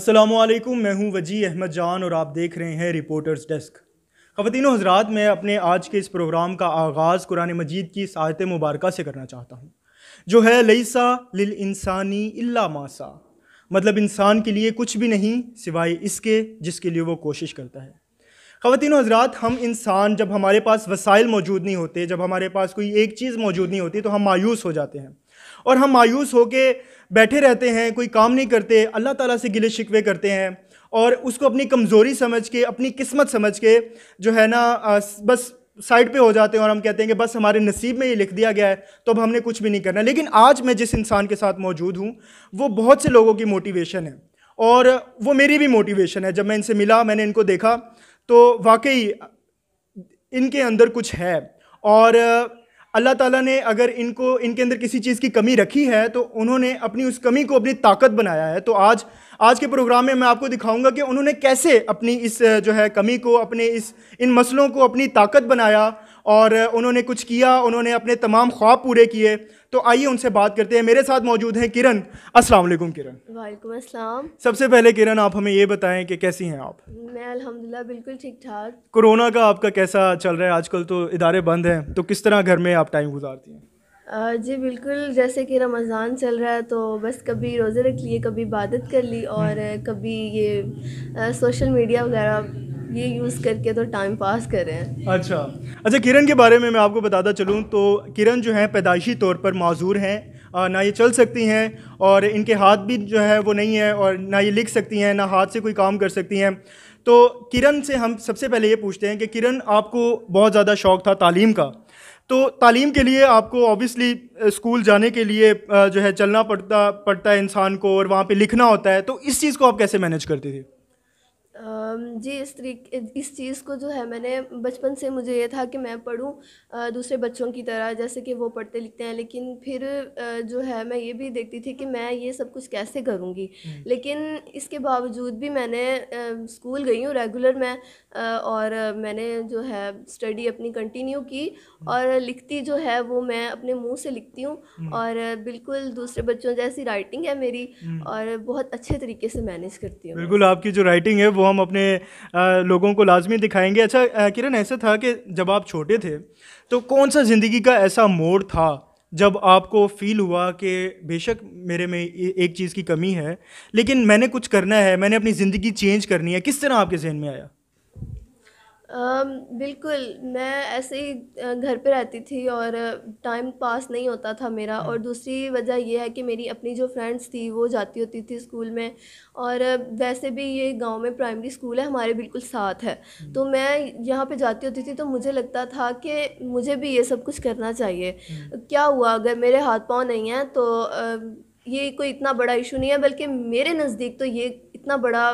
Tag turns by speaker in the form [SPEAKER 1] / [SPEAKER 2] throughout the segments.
[SPEAKER 1] असलम वालेकुम मैं हूं वजी अहमद जान और आप देख रहे हैं रिपोर्टर्स डेस्क ख़वान हजरात मैं अपने आज के इस प्रोग्राम का आगाज़ कुरान मजीद की सायत मुबारक से करना चाहता हूँ जो है लईसा लिल इंसानी इल्ला मासा मतलब इंसान के लिए कुछ भी नहीं सिवाय इसके जिसके लिए वो कोशिश करता है खवतिन हजरात हम इंसान जब हमारे पास वसाइल मौजूद नहीं होते जब हमारे पास कोई एक चीज़ मौजूद नहीं होती तो हम मायूस हो जाते हैं और हम मायूस होकर बैठे रहते हैं कोई काम नहीं करते अल्लाह ताला से गिले शिकवे करते हैं और उसको अपनी कमज़ोरी समझ के अपनी किस्मत समझ के जो है ना बस साइड पे हो जाते हैं और हम कहते हैं कि बस हमारे नसीब में ये लिख दिया गया है तो अब हमने कुछ भी नहीं करना लेकिन आज मैं जिस इंसान के साथ मौजूद हूँ वो बहुत से लोगों की मोटिवेशन है और वो मेरी भी मोटिवेशन है जब मैं इनसे मिला मैंने इनको देखा तो वाकई इनके अंदर कुछ है और अल्लाह ताला ने अगर इनको इनके अंदर किसी चीज़ की कमी रखी है तो उन्होंने अपनी उस कमी को अपनी ताकत बनाया है तो आज आज के प्रोग्राम में मैं आपको दिखाऊंगा कि उन्होंने कैसे अपनी इस जो है कमी को अपने इस इन मसलों को अपनी ताकत बनाया और उन्होंने कुछ किया उन्होंने अपने तमाम ख्वाब पूरे किए तो आइए उनसे बात करते हैं मेरे साथ मौजूद हैं किरण अस्सलाम वालेकुम किरण
[SPEAKER 2] वालेकुम अस्सलाम
[SPEAKER 1] सबसे पहले किरण आप हमें ये बताएं कि कैसी हैं आप
[SPEAKER 2] मैं अल्हम्दुलिल्लाह बिल्कुल ठीक ठाक
[SPEAKER 1] कोरोना का आपका कैसा चल रहा है आजकल तो इदारे बंद हैं तो किस तरह घर में आप टाइम गुजारती
[SPEAKER 2] हैं जी बिल्कुल जैसे कि रमज़ान चल रहा है तो बस कभी रोज़े रख लिए कभी इबादत कर ली और कभी ये सोशल मीडिया वगैरह ये यूज़ करके तो टाइम पास कर रहे हैं
[SPEAKER 1] अच्छा अच्छा किरण के बारे में मैं आपको बताता चलूँ तो किरण जो है पैदाइशी तौर पर माजूर हैं ना ये चल सकती हैं और इनके हाथ भी जो है वो नहीं है और ना ये लिख सकती हैं ना हाथ से कोई काम कर सकती हैं तो किरण से हम सबसे पहले ये पूछते हैं कि किरण आपको बहुत ज़्यादा शौक़ था तालीम का तो तालीम के लिए आपको ऑब्वियसली स्कूल जाने के लिए जो है चलना पड़ता पड़ता है इंसान को और वहाँ पे लिखना होता है तो इस चीज़ को आप कैसे मैनेज करती थी
[SPEAKER 2] जी इस तरीके इस चीज़ को जो है मैंने बचपन से मुझे ये था कि मैं पढूं दूसरे बच्चों की तरह जैसे कि वो पढ़ते लिखते हैं लेकिन फिर जो है मैं ये भी देखती थी कि मैं ये सब कुछ कैसे करूँगी लेकिन इसके बावजूद भी मैंने स्कूल गई हूँ रेगुलर मैं और मैंने जो है स्टडी अपनी कंटिन्यू की और लिखती जो है वो मैं अपने मुँह से लिखती हूँ और बिल्कुल दूसरे बच्चों जैसी राइटिंग है मेरी और बहुत अच्छे तरीके से मैनेज करती
[SPEAKER 1] हूँ बिल्कुल आपकी जो राइटिंग है वो हम अपने लोगों को लाजमी दिखाएंगे अच्छा किरण ऐसा था कि जब आप छोटे थे तो कौन सा ज़िंदगी का ऐसा मोड़ था जब आपको फील हुआ कि बेशक मेरे में एक चीज़ की कमी है लेकिन मैंने कुछ करना है मैंने अपनी ज़िंदगी चेंज करनी है किस तरह आपके जहन में आया
[SPEAKER 2] बिल्कुल मैं ऐसे ही घर पे रहती थी और टाइम पास नहीं होता था मेरा हम्म। और दूसरी वजह ये है कि मेरी अपनी जो फ्रेंड्स थी वो जाती होती थी स्कूल में और वैसे भी ये गांव में प्राइमरी स्कूल है हमारे बिल्कुल साथ है हम्म। तो मैं यहाँ पे जाती होती थी तो मुझे लगता था कि मुझे भी ये सब कुछ करना चाहिए हम्म। क्या हुआ अगर मेरे हाथ पाँव नहीं हैं तो ये कोई इतना बड़ा इशू नहीं है बल्कि मेरे नज़दीक तो ये इतना बड़ा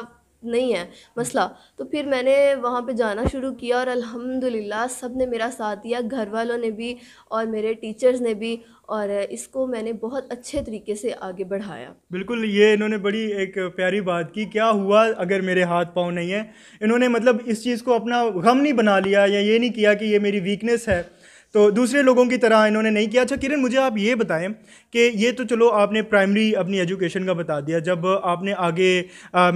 [SPEAKER 2] नहीं है मसला तो फिर मैंने वहाँ पे जाना शुरू किया और अल्हम्दुलिल्लाह सब ने मेरा साथ दिया घर वालों ने भी और मेरे टीचर्स ने भी और इसको मैंने बहुत अच्छे तरीके से आगे बढ़ाया
[SPEAKER 1] बिल्कुल ये इन्होंने बड़ी एक प्यारी बात की क्या हुआ अगर मेरे हाथ पाँव नहीं है इन्होंने मतलब इस चीज़ को अपना गम नहीं बना लिया या ये नहीं किया कि ये मेरी वीकनेस है तो दूसरे लोगों की तरह इन्होंने नहीं किया अच्छा किरण मुझे आप ये बताएं कि ये तो चलो आपने प्राइमरी अपनी एजुकेशन का बता दिया जब आपने आगे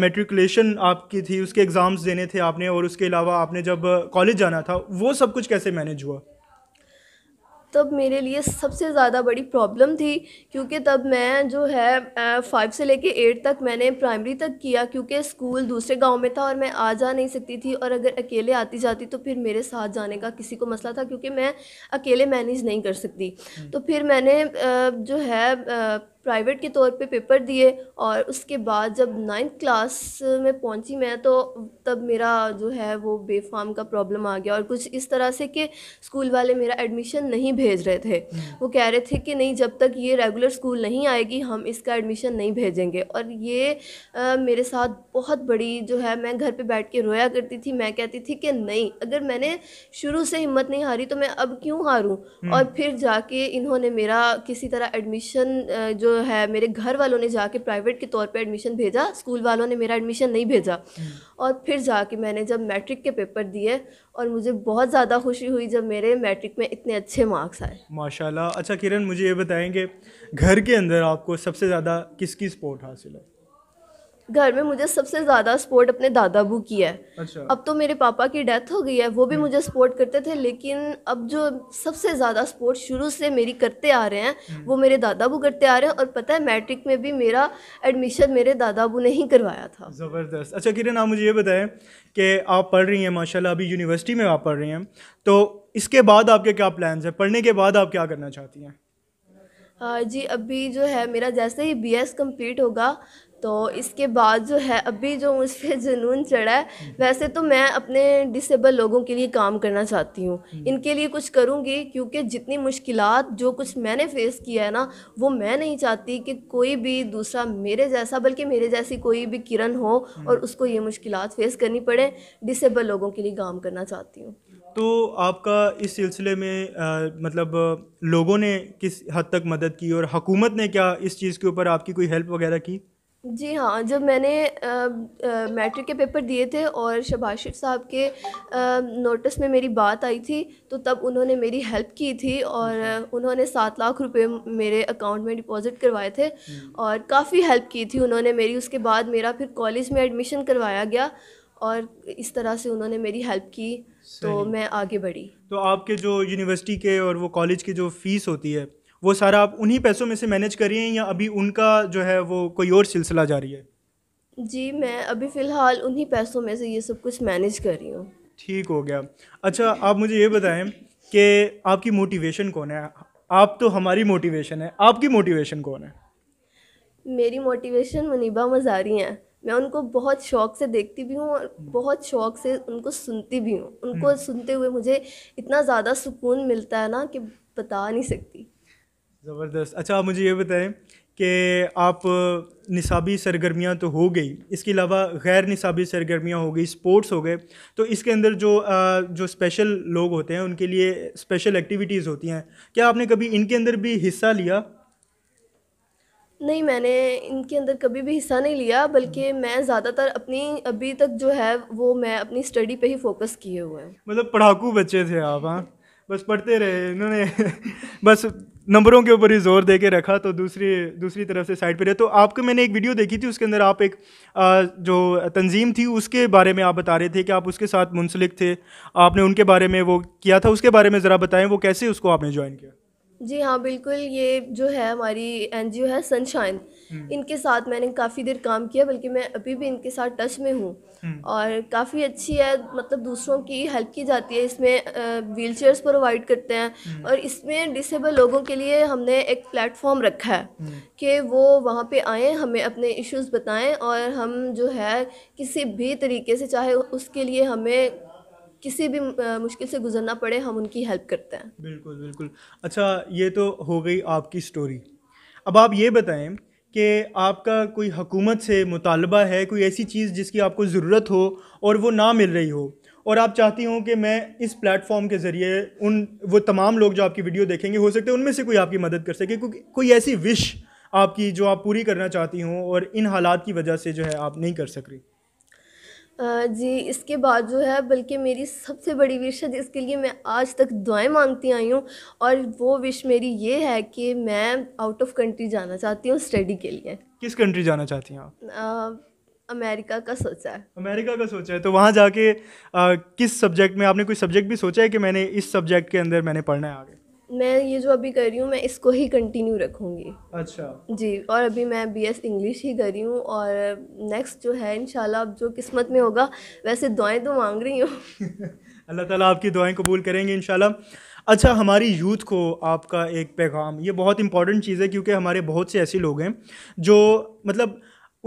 [SPEAKER 1] मेट्रिकुलेशन आपकी थी उसके एग्ज़ाम्स देने थे आपने और उसके अलावा आपने जब कॉलेज जाना था वो सब कुछ कैसे मैनेज हुआ
[SPEAKER 2] तब मेरे लिए सबसे ज़्यादा बड़ी प्रॉब्लम थी क्योंकि तब मैं जो है फ़ाइव से लेके एट तक मैंने प्राइमरी तक किया क्योंकि स्कूल दूसरे गांव में था और मैं आ जा नहीं सकती थी और अगर अकेले आती जाती तो फिर मेरे साथ जाने का किसी को मसला था क्योंकि मैं अकेले मैनेज नहीं कर सकती हम्म। तो फिर मैंने जो है प्राइवेट के तौर पे पेपर दिए और उसके बाद जब नाइन्थ क्लास में पहुंची मैं तो तब मेरा जो है वो बेफाम का प्रॉब्लम आ गया और कुछ इस तरह से कि स्कूल वाले मेरा एडमिशन नहीं भेज रहे थे हम्म। वो कह रहे थे कि नहीं जब तक ये रेगुलर स्कूल नहीं आएगी हम इसका एडमिशन नहीं भेजेंगे और ये आ, मेरे साथ बहुत बड़ी जो है मैं घर पर बैठ के रोया करती थी मैं कहती थी कि नहीं अगर मैंने शुरू से हिम्मत नहीं हारी तो मैं अब क्यों हारूँ हम्म। और फिर जाके इन्होंने मेरा किसी तरह एडमिशन जो है मेरे घर वालों ने जाके प्राइवेट के तौर पे एडमिशन भेजा स्कूल वालों ने मेरा एडमिशन नहीं भेजा हम्म। और फिर जाके मैंने जब मैट्रिक के पेपर दिए और मुझे बहुत ज़्यादा खुशी हुई जब मेरे मैट्रिक में इतने अच्छे मार्क्स आए
[SPEAKER 1] माशाल्लाह अच्छा किरण मुझे ये बताएंगे घर के अंदर आपको सबसे ज़्यादा किसकी सपोर्ट हासिल है
[SPEAKER 2] घर में मुझे सबसे ज़्यादा सपोर्ट अपने दादाबू की है अच्छा। अब तो मेरे पापा की डेथ हो गई है वो भी हम्म। मुझे सपोर्ट करते थे लेकिन अब जो सबसे ज़्यादा सपोर्ट शुरू से मेरी करते आ रहे हैं हम्म। वो मेरे दादाबू करते आ रहे हैं और पता है मैट्रिक में भी मेरा एडमिशन मेरे दादा बू ने ही करवाया था
[SPEAKER 1] ज़बरदस्त अच्छा किरण आप मुझे ये बताएं कि आप पढ़ रही हैं माशाल्लाह अभी यूनिवर्सिटी में आप पढ़ रही हैं तो इसके बाद आपके क्या प्लान्स हैं पढ़ने के बाद आप क्या करना चाहती हैं
[SPEAKER 2] हाँ जी अभी जो है मेरा जैसे ही बीएस कंप्लीट होगा तो इसके बाद जो है अभी जो मुझ पर जुनून चढ़ा है वैसे तो मैं अपने डिसेबल लोगों के लिए काम करना चाहती हूँ हम्म। इनके लिए कुछ करूँगी क्योंकि जितनी मुश्किल जो कुछ मैंने फेस किया है ना वो मैं नहीं चाहती कि कोई भी दूसरा मेरे जैसा बल्कि मेरे जैसी कोई भी किरण हो और हम्म। उसको ये मुश्किल फेस करनी पड़े डिसेबल लोगों के लिए काम करना चाहती हूँ
[SPEAKER 1] तो आपका इस सिलसिले में आ, मतलब लोगों ने किस हद तक मदद की और हकूमत ने क्या इस चीज़ के ऊपर आपकी कोई हेल्प वगैरह की
[SPEAKER 2] जी हाँ जब मैंने मैट्रिक के पेपर दिए थे और शबाशिर साहब के नोटिस में मेरी बात आई थी तो तब उन्होंने मेरी हेल्प की थी और उन्होंने सात लाख रुपए मेरे अकाउंट में डिपॉजिट करवाए थे और काफ़ी हेल्प की थी उन्होंने मेरी उसके बाद मेरा फिर कॉलेज में एडमिशन करवाया गया और इस तरह से उन्होंने मेरी हेल्प की तो मैं आगे बढ़ी
[SPEAKER 1] तो आपके जो यूनिवर्सिटी के और वो कॉलेज की जो फ़ीस होती है वो सारा आप उन्हीं पैसों में से मैनेज कर रही हैं या अभी उनका जो है वो कोई और सिलसिला जारी है
[SPEAKER 2] जी मैं अभी फ़िलहाल उन्हीं पैसों में से ये सब कुछ मैनेज कर रही हूँ
[SPEAKER 1] ठीक हो गया अच्छा आप मुझे ये बताएं कि आपकी मोटिवेशन कौन है आप तो हमारी मोटिवेशन है आपकी मोटिवेशन कौन है
[SPEAKER 2] मेरी मोटिवेशन मुनीबा मजारी हैं मैं उनको बहुत शौक से देखती भी हूँ और हम्म। बहुत शौक से उनको सुनती भी हूँ उनको हम्म। सुनते हुए मुझे इतना ज़्यादा सुकून मिलता है ना कि बता नहीं सकती
[SPEAKER 1] ज़बरदस्त अच्छा आप मुझे ये बताएं कि आप निसाबी सरगर्मियाँ तो हो गई इसके अलावा गैर निसाबी सरगर्मियाँ हो गई स्पोर्ट्स हो गए तो इसके अंदर जो जो स्पेशल लोग होते हैं उनके लिए स्पेशल एक्टिविटीज़ होती हैं क्या आपने कभी इनके अंदर भी हिस्सा लिया
[SPEAKER 2] नहीं मैंने इनके अंदर कभी भी हिस्सा नहीं लिया बल्कि मैं ज़्यादातर अपनी अभी तक जो है वो मैं अपनी स्टडी पे ही फोकस किए हुए हैं
[SPEAKER 1] मतलब पढ़ाकू बच्चे थे आप हाँ बस पढ़ते रहे इन्होंने बस नंबरों के ऊपर ही जोर दे के रखा तो दूसरी दूसरी तरफ से साइड पर रहे तो आपको मैंने एक वीडियो देखी थी उसके अंदर आप एक आ, जो तंजीम थी उसके बारे में आप बता रहे थे कि आप उसके साथ मुंसलिक थे आपने उनके बारे में वो किया था उसके बारे में ज़रा बताएं वो कैसे उसको आपने ज्वाइन किया
[SPEAKER 2] जी हाँ बिल्कुल ये जो है हमारी एनजीओ है सनशाइन हम्म। इनके साथ मैंने काफ़ी देर काम किया बल्कि मैं अभी भी इनके साथ टच में हूँ हम्म। और काफ़ी अच्छी है मतलब दूसरों की हेल्प की जाती है इसमें व्हील चेयर्स प्रोवाइड करते हैं हम्म। और इसमें डिसेबल लोगों के लिए हमने एक प्लेटफॉर्म रखा है कि वो वहाँ पे आएँ हमें अपने इश्यूज बताएं और हम जो है किसी भी तरीके से चाहे उसके लिए हमें किसी भी मुश्किल से गुजरना पड़े हम उनकी हेल्प करते हैं
[SPEAKER 1] बिल्कुल बिल्कुल अच्छा ये तो हो गई आपकी स्टोरी अब आप ये बताएं कि आपका कोई हकूमत से मुतालबा है कोई ऐसी चीज़ जिसकी आपको ज़रूरत हो और वो ना मिल रही हो और आप चाहती हूँ कि मैं इस प्लेटफॉर्म के ज़रिए उन वो तमाम लोग जो आपकी वीडियो देखेंगे हो सकते हैं उनमें से कोई आपकी मदद कर सके कोई कोई ऐसी विश आपकी जो आप पूरी करना चाहती हूँ और इन हालात की वजह से जो है आप नहीं कर सक रही
[SPEAKER 2] जी इसके बाद जो है बल्कि मेरी सबसे बड़ी विश है जिसके लिए मैं आज तक दुआएं मांगती आई हूँ और वो विश मेरी ये है कि मैं आउट ऑफ कंट्री जाना चाहती हूँ स्टडी के लिए
[SPEAKER 1] किस कंट्री जाना चाहती हूँ
[SPEAKER 2] अमेरिका का सोचा है
[SPEAKER 1] अमेरिका का सोचा है तो वहाँ जाके आ, किस सब्जेक्ट में आपने कोई सब्जेक्ट भी सोचा है कि मैंने इस सब्जेक्ट के अंदर मैंने पढ़ना है आगे
[SPEAKER 2] मैं ये जो अभी कर रही हूँ मैं इसको ही कंटिन्यू रखूँगी अच्छा जी और अभी मैं बीएस इंग्लिश ही कर रही हूँ और नेक्स्ट जो है इंशाल्लाह अब जो किस्मत में होगा वैसे दुआएं तो मांग रही हूँ
[SPEAKER 1] अल्लाह ताला आपकी दुआएं कबूल करेंगे इन अच्छा हमारी यूथ को आपका एक पैगाम ये बहुत इंपॉर्टेंट चीज़ है क्योंकि हमारे बहुत से ऐसे लोग हैं जो मतलब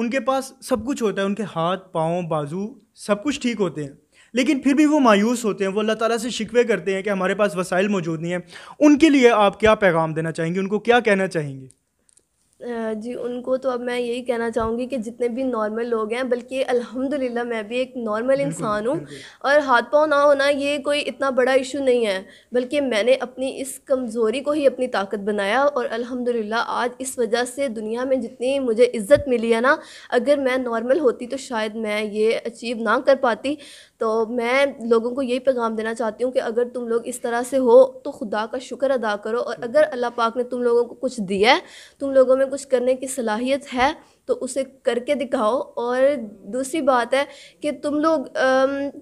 [SPEAKER 1] उनके पास सब कुछ होता है उनके हाथ पाँव बाजू सब कुछ ठीक होते हैं लेकिन फिर भी वो मायूस होते हैं वो अल्लाह ताला से शिकवे करते हैं कि हमारे पास वसाइल मौजूद नहीं है उनके लिए आप क्या पैगाम देना चाहेंगे उनको क्या कहना चाहेंगे
[SPEAKER 2] जी उनको तो अब मैं यही कहना चाहूँगी कि जितने भी नॉर्मल लोग हैं बल्कि अल्हम्दुलिल्लाह मैं भी एक नॉर्मल इंसान हूँ और हाथ पाँव ना होना ये कोई इतना बड़ा इशू नहीं है बल्कि मैंने अपनी इस कमज़ोरी को ही अपनी ताकत बनाया और अल्हम्दुलिल्लाह आज इस वजह से दुनिया में जितनी मुझे इज़्ज़त मिली है ना अगर मैं नॉर्मल होती तो शायद मैं ये अचीव ना कर पाती तो मैं लोगों को यही पैगाम देना चाहती हूँ कि अगर तुम लोग इस तरह से हो तो खुदा का शुक्र अदा करो और अगर अल्लाह पाक ने तुम लोगों को कुछ दिया है तुम लोगों में कुछ करने की सलाहियत है तो उसे करके दिखाओ और दूसरी बात है कि तुम लोग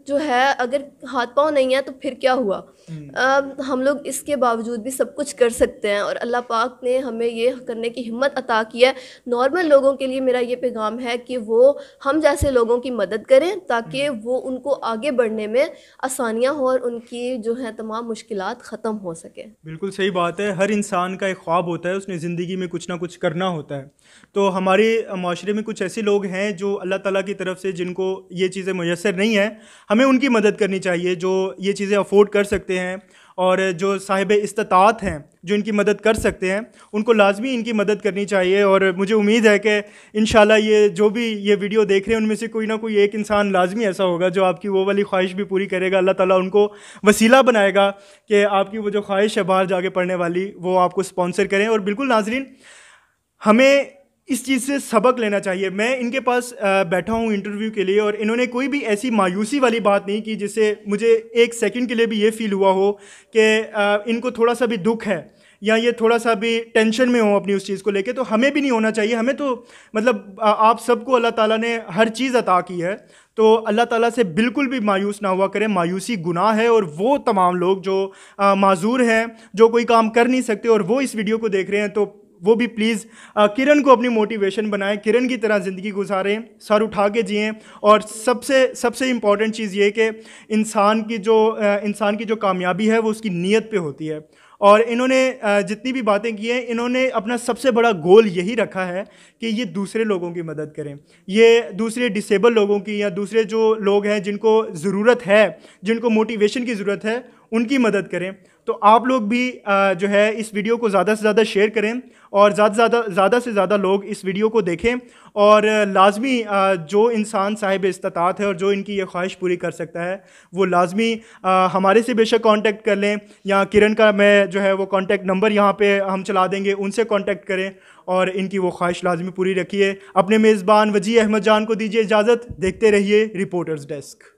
[SPEAKER 2] जो है अगर हाथ पाँव नहीं है तो फिर क्या हुआ हम्म। हम लोग इसके बावजूद भी सब कुछ कर सकते हैं और अल्लाह पाक ने हमें ये करने की हिम्मत अता की है नॉर्मल लोगों के लिए मेरा ये पैगाम है कि वो हम जैसे लोगों की मदद करें ताकि हम्म। वो उनको आगे बढ़ने में आसानियाँ हो और उनकी जो है तमाम मुश्किल ख़त्म हो सके
[SPEAKER 1] बिल्कुल सही बात है हर इंसान का एक ख्वाब होता है उसने ज़िंदगी में कुछ ना कुछ करना होता है तो हमारी माशरे में कुछ ऐसे लोग हैं जो अल्लाह ताला की तरफ से जिनको ये चीज़ें मैसर नहीं हैं हमें उनकी मदद करनी चाहिए जो ये चीज़ें अफोर्ड कर सकते हैं और जो साहिब इस्तात हैं जो इनकी मदद कर सकते हैं उनको लाजमी इनकी मदद करनी चाहिए और मुझे उम्मीद है कि इन ये जो भी ये वीडियो देख रहे हैं उनमें से कोई ना कोई एक इंसान लाजमी ऐसा होगा जो आपकी वो वाली ख्वाहिश भी पूरी करेगा अल्लाह ताला उनको वसीला बनाएगा कि आपकी वो जो ख्वाहिश है बाहर जाके पढ़ने वाली वो आपको स्पॉन्सर करें और बिल्कुल नाजरीन हमें इस चीज़ से सबक लेना चाहिए मैं इनके पास बैठा हूँ इंटरव्यू के लिए और इन्होंने कोई भी ऐसी मायूसी वाली बात नहीं की जिससे मुझे एक सेकंड के लिए भी ये फील हुआ हो कि इनको थोड़ा सा भी दुख है या ये थोड़ा सा भी टेंशन में हो अपनी उस चीज़ को लेके तो हमें भी नहीं होना चाहिए हमें तो मतलब आप सबको अल्लाह ताला ने हर चीज़ अता की है तो अल्लाह ताला से बिल्कुल भी मायूस ना हुआ करें मायूसी गुनाह है और वो तमाम लोग जो माजूर हैं जो कोई काम कर नहीं सकते और वो इस वीडियो को देख रहे हैं तो वो भी प्लीज़ किरण को अपनी मोटिवेशन बनाएं किरण की तरह ज़िंदगी गुजारें सर उठा के जिए और सबसे सबसे इम्पॉर्टेंट चीज़ ये कि इंसान की जो इंसान की जो कामयाबी है वो उसकी नीयत पे होती है और इन्होंने जितनी भी बातें की हैं इन्होंने अपना सबसे बड़ा गोल यही रखा है कि ये दूसरे लोगों की मदद करें ये दूसरे डिसेबल लोगों की या दूसरे जो लोग हैं जिनको ज़रूरत है जिनको मोटिवेशन की ज़रूरत है उनकी मदद करें तो आप लोग भी जो है इस वीडियो को ज़्यादा से ज़्यादा शेयर करें और ज़्यादा ज़्यादा ज़्यादा से ज़्यादा लोग इस वीडियो को देखें और लाजमी जो इंसान साहिब इस्तात है और जो इनकी ये ख्वाहिश पूरी कर सकता है वो लाजमी हमारे से बेशक कांटेक्ट कर लें या किरण का मैं जो है वो कांटेक्ट नंबर यहाँ पे हम चला देंगे उनसे कांटेक्ट करें और इनकी वो ख्वाहिश लाजमी पूरी रखिए अपने मेज़बान वजी अहमद जान को दीजिए इजाज़त देखते रहिए रिपोर्टर्स डेस्क